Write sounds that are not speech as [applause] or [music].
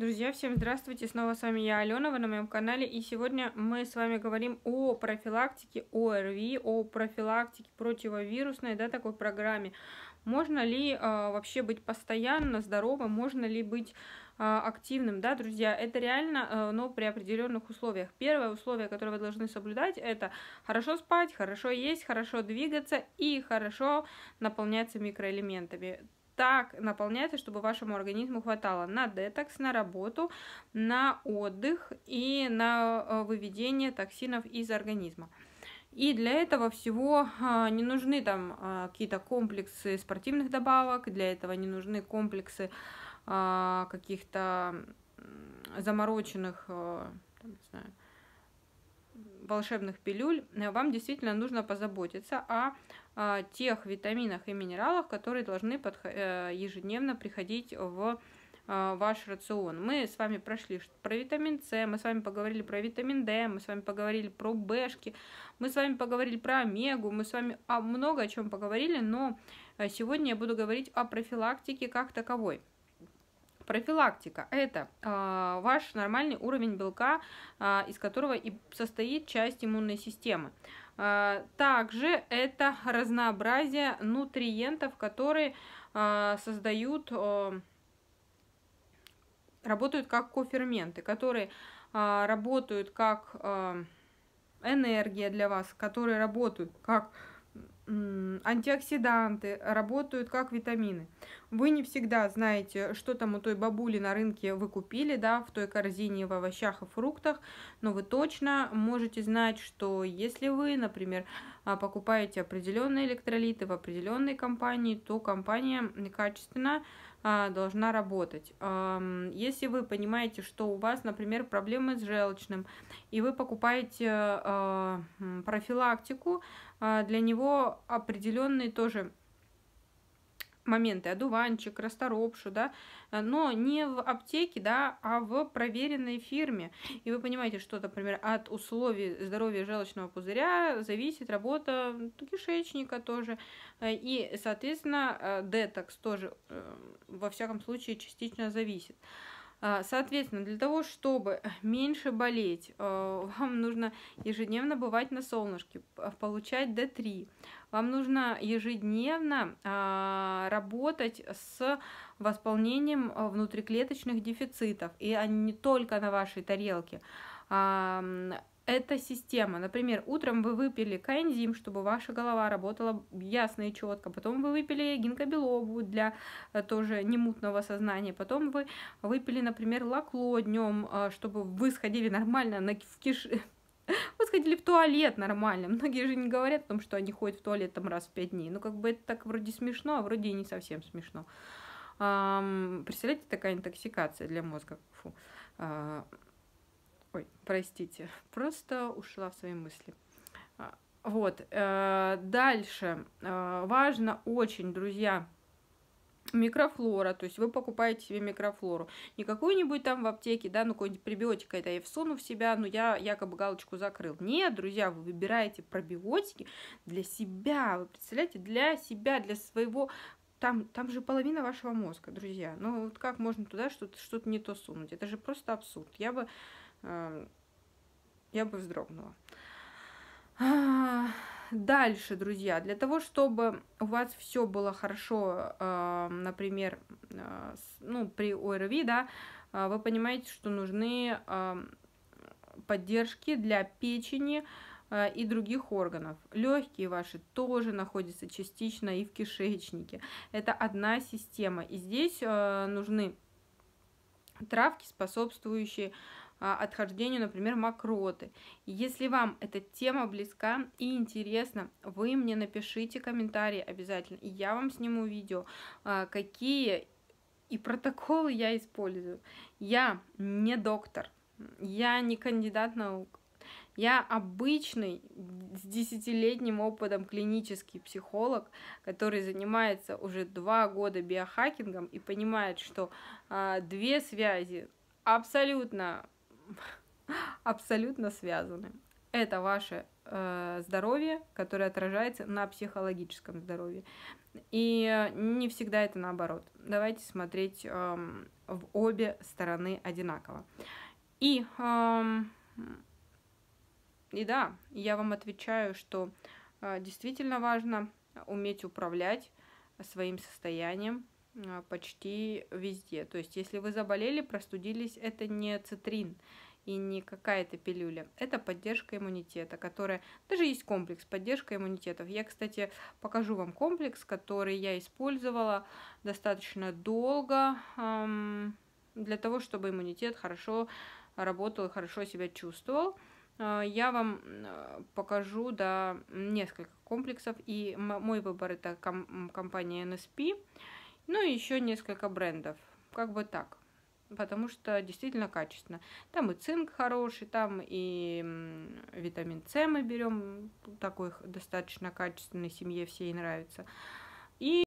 Друзья, всем здравствуйте! Снова с вами я, Алена, вы на моем канале. И сегодня мы с вами говорим о профилактике ОРВИ, о профилактике противовирусной, да, такой программе. Можно ли э, вообще быть постоянно здоровым, можно ли быть а, активным, да, друзья, это реально, а, но при определенных условиях. Первое условие, которое вы должны соблюдать, это хорошо спать, хорошо есть, хорошо двигаться и хорошо наполняться микроэлементами так наполняется, чтобы вашему организму хватало на детокс, на работу, на отдых и на э, выведение токсинов из организма. И для этого всего э, не нужны там э, какие-то комплексы спортивных добавок, для этого не нужны комплексы каких-то замороченных, там, не знаю, волшебных пилюль, э, вам действительно нужно позаботиться о, а, тех витаминах и минералах, которые должны э, ежедневно приходить в а, ваш рацион. Мы с вами прошли про витамин С, мы с вами поговорили про витамин D, мы с вами поговорили про Бшки, мы с вами поговорили про омегу, мы с вами много о чем поговорили, но э, сегодня я буду говорить о профилактике как таковой. Профилактика – это э, ваш нормальный уровень белка, э, из которого и состоит часть иммунной системы. Э, также это разнообразие нутриентов, которые э, создают, э, работают как коферменты, которые э, работают как э, энергия для вас, которые работают как э, антиоксиданты, работают как витамины. Вы не всегда знаете, что там у той бабули на рынке вы купили, да, в той корзине в овощах и фруктах, но вы точно можете знать, что если вы, например, а, покупаете определенные электролиты в определенной компании, то компания качественно а, должна работать. Если вы понимаете, что у вас, например, проблемы с желчным, и вы покупаете а, профилактику, а, для него определенные тоже моменты, одуванчик, расторопшу, да, э, но не в аптеке, да, а в проверенной фирме. И вы понимаете, что, например, от условий здоровья желчного пузыря зависит работа кишечника тоже, э, и, соответственно, э, детокс тоже, во всяком случае, частично зависит. А, соответственно, для того, чтобы [laughs] меньше болеть, а, вам нужно ежедневно бывать на солнышке, получать D3. Вам нужно ежедневно а, работать с восполнением внутриклеточных дефицитов, и они не только на вашей тарелке это система. Например, утром вы выпили коэнзим, чтобы ваша голова работала ясно и четко. Потом вы выпили гинкобелобу для э, тоже немутного сознания. Потом вы выпили, например, лакло днем, э, чтобы вы сходили нормально на, в киш... [laughs] Вы сходили в туалет нормально. Многие же не говорят о том, что они ходят в туалет там раз в пять дней. Ну, как бы это так вроде смешно, а вроде и не совсем смешно. Представляете, такая интоксикация для мозга. Фу а, Ой, простите, [laughs] просто ушла в свои мысли. А, вот, э, дальше. Э, важно очень, друзья, микрофлора, то есть вы покупаете себе микрофлору, не какую-нибудь там в аптеке, да, ну какой-нибудь пребиотик, а это я всуну в себя, но ну, я якобы галочку закрыл. Нет, друзья, вы выбираете пробиотики для себя, вы представляете, для себя, для своего там, там же половина вашего мозга, друзья. Ну, вот как можно туда что-то что, -то, что -то не то сунуть? Это же просто абсурд. Я бы Эм, я бы вздрогнула. А, дальше, друзья, для того, чтобы у вас все было хорошо, эм, например, э, ну, при ОРВИ, да, э, вы понимаете, что нужны эм, поддержки для печени э, и других органов. Легкие ваши тоже находятся частично и в кишечнике. Это одна система. И здесь нужны травки, способствующие а, отхождению, например, мокроты. Если вам эта тема близка и интересна, вы мне напишите комментарии обязательно, и я вам сниму видео, а, какие и протоколы я использую. Я не доктор, я не кандидат наук, я обычный, с десятилетним опытом клинический психолог, который занимается уже два года биохакингом и понимает, что э, две связи абсолютно [laughs] абсолютно связаны. Это ваше э, здоровье, которое отражается на психологическом здоровье. И не всегда это наоборот. Давайте смотреть э, в обе стороны одинаково. И, э, и да, я вам отвечаю, что э, действительно важно уметь управлять своим состоянием, а, почти везде. То есть, если вы заболели, простудились, это не цитрин и не какая-то пилюля. Это поддержка иммунитета, которая... Даже есть комплекс поддержка иммунитетов. Я, кстати, покажу вам комплекс, который я использовала достаточно долго эм, для того, чтобы иммунитет хорошо работал и хорошо себя чувствовал. Э, я вам а, покажу да, несколько комплексов, и мой выбор это ком компания NSP. Ну и еще несколько брендов. Как бы так. Потому что действительно качественно. Там и цинк хороший, там и витамин С мы берем. Такой достаточно качественный, семье всей нравится. И